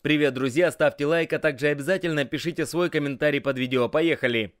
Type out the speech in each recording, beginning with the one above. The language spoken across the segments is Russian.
Привет, друзья, ставьте лайк, а также обязательно пишите свой комментарий под видео. Поехали!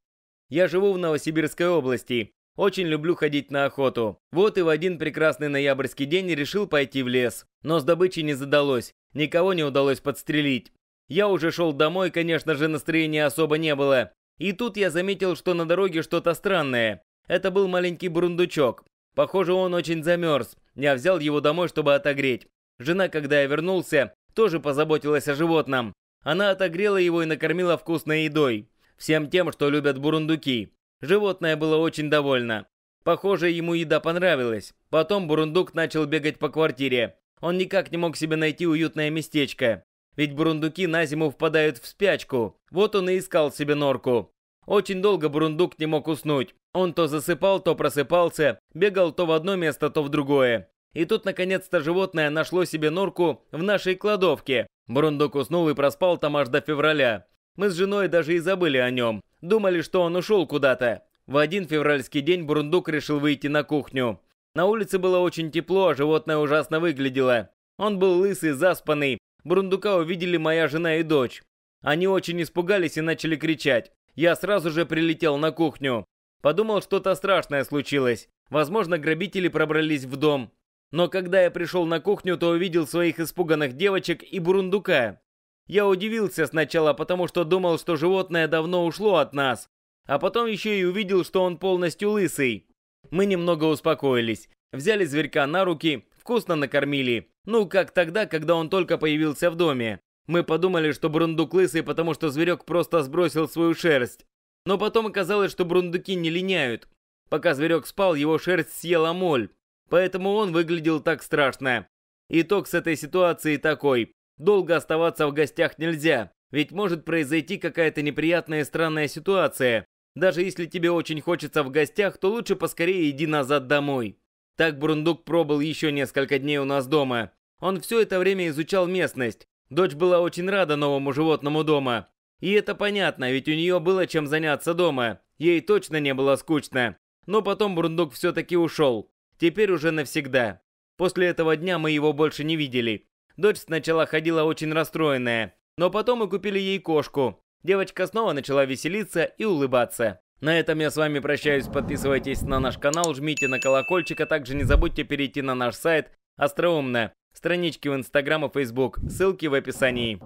Я живу в Новосибирской области. Очень люблю ходить на охоту. Вот и в один прекрасный ноябрьский день решил пойти в лес. Но с добычей не задалось. Никого не удалось подстрелить. Я уже шел домой, конечно же, настроения особо не было. И тут я заметил, что на дороге что-то странное. Это был маленький бурундучок. Похоже, он очень замерз. Я взял его домой, чтобы отогреть. Жена, когда я вернулся, тоже позаботилась о животном. Она отогрела его и накормила вкусной едой. Всем тем, что любят бурундуки. Животное было очень довольно. Похоже, ему еда понравилась. Потом бурундук начал бегать по квартире. Он никак не мог себе найти уютное местечко. Ведь бурундуки на зиму впадают в спячку. Вот он и искал себе норку. Очень долго бурундук не мог уснуть. Он то засыпал, то просыпался, бегал то в одно место, то в другое. И тут, наконец-то, животное нашло себе норку в нашей кладовке. Брундук уснул и проспал там аж до февраля. Мы с женой даже и забыли о нем. Думали, что он ушел куда-то. В один февральский день Брундук решил выйти на кухню. На улице было очень тепло, а животное ужасно выглядело. Он был лысый, заспанный. Брундука увидели моя жена и дочь. Они очень испугались и начали кричать. Я сразу же прилетел на кухню. Подумал, что-то страшное случилось. Возможно, грабители пробрались в дом. Но когда я пришел на кухню, то увидел своих испуганных девочек и бурундука. Я удивился сначала, потому что думал, что животное давно ушло от нас, а потом еще и увидел, что он полностью лысый. Мы немного успокоились, взяли зверька на руки, вкусно накормили. Ну, как тогда, когда он только появился в доме. Мы подумали, что брундук лысый, потому что зверек просто сбросил свою шерсть. Но потом оказалось, что брундуки не линяют. Пока зверек спал, его шерсть съела моль. Поэтому он выглядел так страшно. Итог с этой ситуации такой. Долго оставаться в гостях нельзя, ведь может произойти какая-то неприятная и странная ситуация. Даже если тебе очень хочется в гостях, то лучше поскорее иди назад домой. Так Брундук пробыл еще несколько дней у нас дома. Он все это время изучал местность. Дочь была очень рада новому животному дома. И это понятно, ведь у нее было чем заняться дома. Ей точно не было скучно. Но потом Брундук все-таки ушел. Теперь уже навсегда. После этого дня мы его больше не видели. Дочь сначала ходила очень расстроенная, но потом мы купили ей кошку. Девочка снова начала веселиться и улыбаться. На этом я с вами прощаюсь. Подписывайтесь на наш канал, жмите на колокольчик, а также не забудьте перейти на наш сайт Остроумно. Странички в Инстаграм и Фейсбук. Ссылки в описании.